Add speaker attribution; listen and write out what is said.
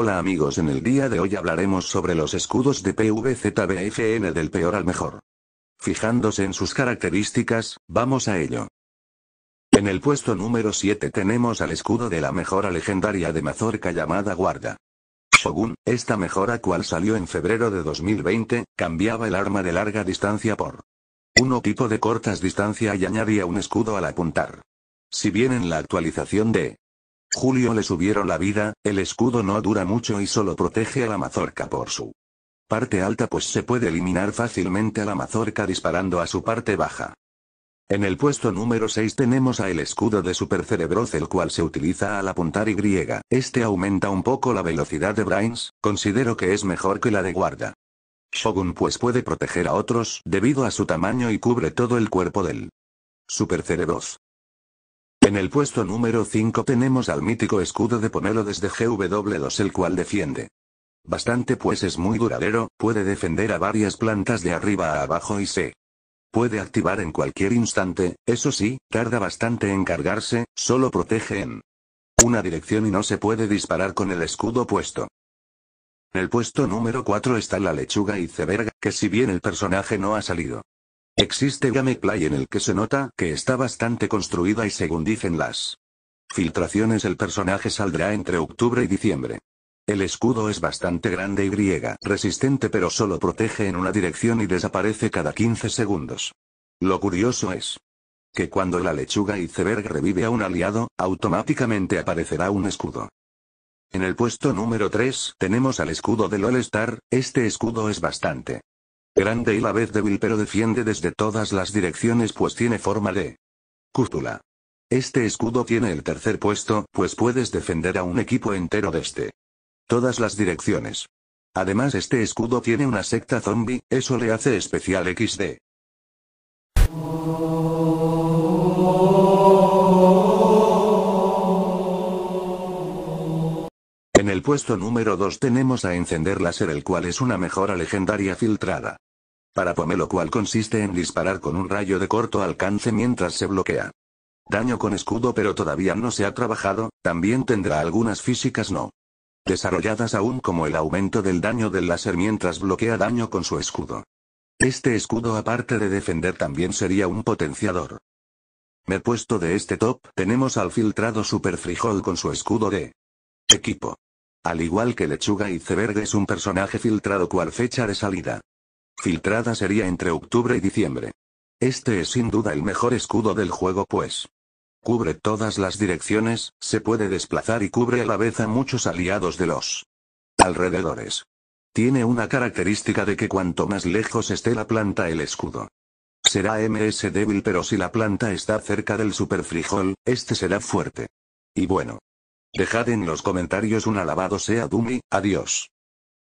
Speaker 1: Hola amigos en el día de hoy hablaremos sobre los escudos de PVZBFN del peor al mejor. Fijándose en sus características, vamos a ello. En el puesto número 7 tenemos al escudo de la mejora legendaria de Mazorca llamada Guarda. Según, esta mejora cual salió en febrero de 2020, cambiaba el arma de larga distancia por uno tipo de cortas distancia y añadía un escudo al apuntar. Si bien en la actualización de Julio le subieron la vida, el escudo no dura mucho y solo protege a la mazorca por su parte alta pues se puede eliminar fácilmente a la mazorca disparando a su parte baja. En el puesto número 6 tenemos a el escudo de Supercerebroz el cual se utiliza al apuntar y griega. Este aumenta un poco la velocidad de Brains, considero que es mejor que la de guarda. Shogun pues puede proteger a otros debido a su tamaño y cubre todo el cuerpo del Supercerebroz. En el puesto número 5 tenemos al mítico escudo de Pomelo desde GW2 el cual defiende. Bastante pues es muy duradero, puede defender a varias plantas de arriba a abajo y se puede activar en cualquier instante, eso sí, tarda bastante en cargarse, solo protege en una dirección y no se puede disparar con el escudo puesto. En el puesto número 4 está la lechuga y iceberg, que si bien el personaje no ha salido Existe gameplay en el que se nota que está bastante construida y según dicen las filtraciones el personaje saldrá entre octubre y diciembre. El escudo es bastante grande y griega, resistente pero solo protege en una dirección y desaparece cada 15 segundos. Lo curioso es que cuando la lechuga y iceberg revive a un aliado, automáticamente aparecerá un escudo. En el puesto número 3 tenemos al escudo del All este escudo es bastante Grande y la vez débil pero defiende desde todas las direcciones pues tiene forma de cúpula. Este escudo tiene el tercer puesto, pues puedes defender a un equipo entero de este. todas las direcciones. Además este escudo tiene una secta zombie, eso le hace especial XD. En el puesto número 2 tenemos a Encender Láser el cual es una mejora legendaria filtrada. Pome lo cual consiste en disparar con un rayo de corto alcance mientras se bloquea. Daño con escudo pero todavía no se ha trabajado, también tendrá algunas físicas no desarrolladas aún como el aumento del daño del láser mientras bloquea daño con su escudo. Este escudo aparte de defender también sería un potenciador. Me puesto de este top tenemos al filtrado Super Frijol con su escudo de equipo. Al igual que Lechuga y Iceberg es un personaje filtrado cual fecha de salida filtrada sería entre octubre y diciembre. Este es sin duda el mejor escudo del juego pues. Cubre todas las direcciones, se puede desplazar y cubre a la vez a muchos aliados de los alrededores. Tiene una característica de que cuanto más lejos esté la planta el escudo. Será MS débil pero si la planta está cerca del super frijol, este será fuerte. Y bueno. Dejad en los comentarios un alabado sea Dumi, adiós.